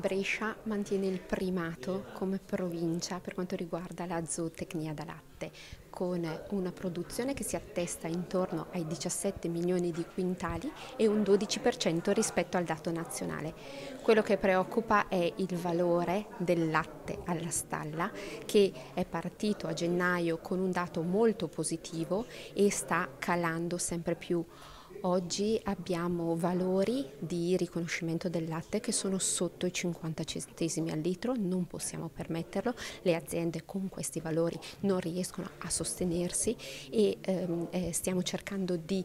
Brescia mantiene il primato come provincia per quanto riguarda la zootecnia da latte, con una produzione che si attesta intorno ai 17 milioni di quintali e un 12% rispetto al dato nazionale. Quello che preoccupa è il valore del latte alla stalla che è partito a gennaio con un dato molto positivo e sta calando sempre più. Oggi abbiamo valori di riconoscimento del latte che sono sotto i 50 centesimi al litro, non possiamo permetterlo, le aziende con questi valori non riescono a sostenersi e ehm, eh, stiamo cercando di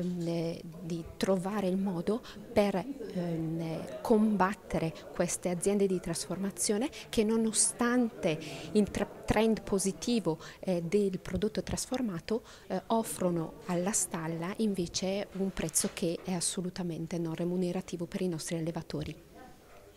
di trovare il modo per ehm, combattere queste aziende di trasformazione che nonostante il trend positivo eh, del prodotto trasformato eh, offrono alla stalla invece un prezzo che è assolutamente non remunerativo per i nostri allevatori.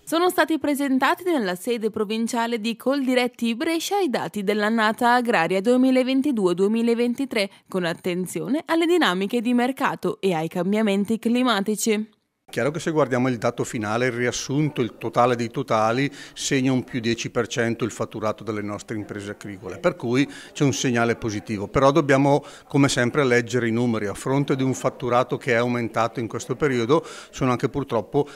Sono stati presentati nella sede provinciale di Coldiretti Brescia i dati dell'annata agraria 2022-2023 con attenzione alle dinamiche di mercato e ai cambiamenti climatici. Chiaro che se guardiamo il dato finale, il riassunto, il totale dei totali, segna un più 10% il fatturato delle nostre imprese agricole, per cui c'è un segnale positivo. Però dobbiamo, come sempre, leggere i numeri. A fronte di un fatturato che è aumentato in questo periodo, sono anche purtroppo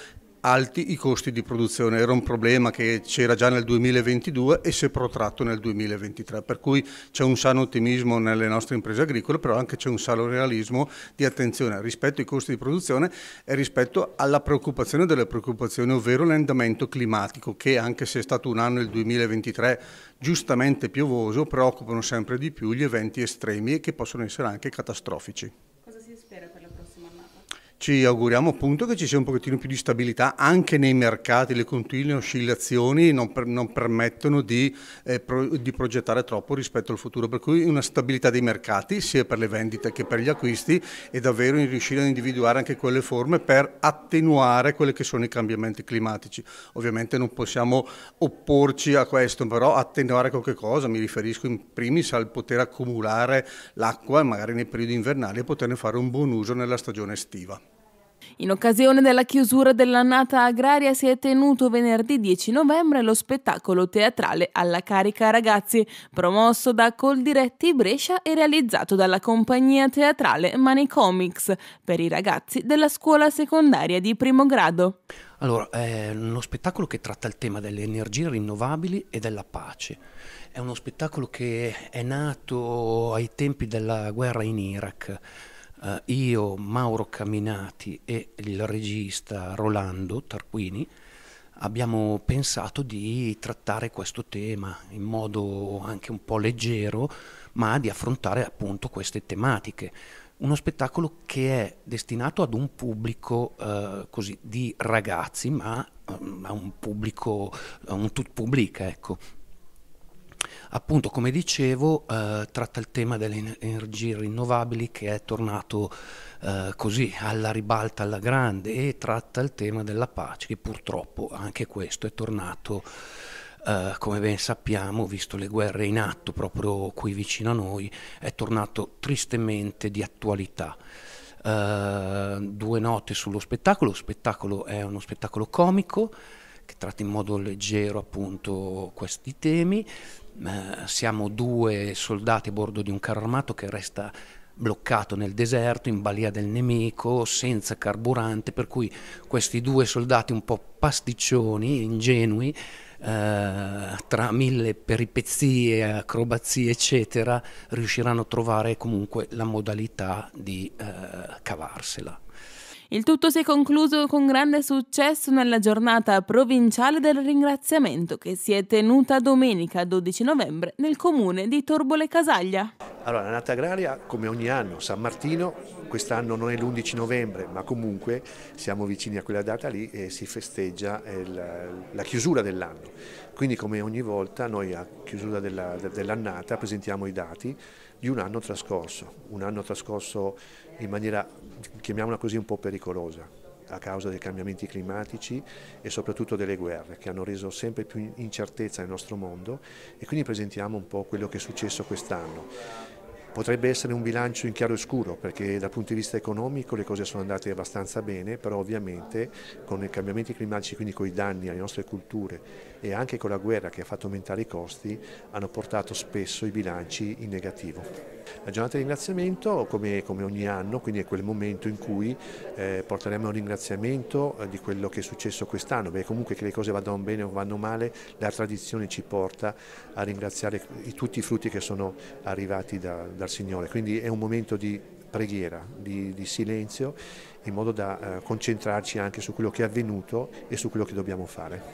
alti i costi di produzione, era un problema che c'era già nel 2022 e si è protratto nel 2023, per cui c'è un sano ottimismo nelle nostre imprese agricole, però anche c'è un sano realismo di attenzione rispetto ai costi di produzione e rispetto alla preoccupazione delle preoccupazioni, ovvero l'andamento climatico, che anche se è stato un anno il 2023 giustamente piovoso, preoccupano sempre di più gli eventi estremi e che possono essere anche catastrofici. Ci auguriamo appunto che ci sia un pochettino più di stabilità anche nei mercati, le continue oscillazioni non, per, non permettono di, eh, pro, di, progettare troppo rispetto al futuro, per cui una stabilità dei mercati sia per le vendite che per gli acquisti e davvero in riuscire ad individuare anche quelle forme per attenuare quelli che sono i cambiamenti climatici. Ovviamente non possiamo opporci a questo, però attenuare qualche cosa, mi riferisco in primis al poter accumulare l'acqua magari nei periodi invernali e poterne fare un buon uso nella stagione estiva. In occasione della chiusura dell'annata agraria si è tenuto venerdì 10 novembre lo spettacolo teatrale Alla carica ragazzi, promosso da Coldiretti Brescia e realizzato dalla compagnia teatrale Money Comics per i ragazzi della scuola secondaria di primo grado. Allora, è uno spettacolo che tratta il tema delle energie rinnovabili e della pace. È uno spettacolo che è nato ai tempi della guerra in Iraq eh, io, Mauro Caminati e il regista Rolando Tarquini abbiamo pensato di trattare questo tema in modo anche un po' leggero, ma di affrontare appunto queste tematiche. Uno spettacolo che è destinato ad un pubblico eh, così, di ragazzi, ma ehm, a un pubblico, a un tut pubblica, ecco appunto come dicevo eh, tratta il tema delle energie rinnovabili che è tornato eh, così alla ribalta alla grande e tratta il tema della pace che purtroppo anche questo è tornato eh, come ben sappiamo, visto le guerre in atto proprio qui vicino a noi, è tornato tristemente di attualità. Eh, due note sullo spettacolo, lo spettacolo è uno spettacolo comico che tratta in modo leggero appunto questi temi, eh, siamo due soldati a bordo di un carro armato che resta bloccato nel deserto, in balia del nemico, senza carburante, per cui questi due soldati un po' pasticcioni, ingenui, eh, tra mille peripezie, acrobazie, eccetera, riusciranno a trovare comunque la modalità di eh, cavarsela. Il tutto si è concluso con grande successo nella giornata provinciale del ringraziamento che si è tenuta domenica 12 novembre nel comune di Torbole Casaglia. Allora, la Nata Agraria, come ogni anno, San Martino, quest'anno non è l'11 novembre, ma comunque siamo vicini a quella data lì e si festeggia eh, il, la chiusura dell'anno. Quindi come ogni volta noi a chiusura dell'annata presentiamo i dati di un anno trascorso, un anno trascorso in maniera, chiamiamola così, un po' pericolosa a causa dei cambiamenti climatici e soprattutto delle guerre che hanno reso sempre più incertezza il nostro mondo e quindi presentiamo un po' quello che è successo quest'anno Potrebbe essere un bilancio in chiaro e scuro perché dal punto di vista economico le cose sono andate abbastanza bene, però ovviamente con i cambiamenti climatici, quindi con i danni alle nostre culture e anche con la guerra che ha fatto aumentare i costi, hanno portato spesso i bilanci in negativo. La giornata di ringraziamento, come, come ogni anno, quindi è quel momento in cui eh, porteremo un ringraziamento eh, di quello che è successo quest'anno, perché comunque che le cose vadano bene o vanno male, la tradizione ci porta a ringraziare tutti i frutti che sono arrivati da, da dal Signore, quindi è un momento di preghiera, di, di silenzio, in modo da eh, concentrarci anche su quello che è avvenuto e su quello che dobbiamo fare.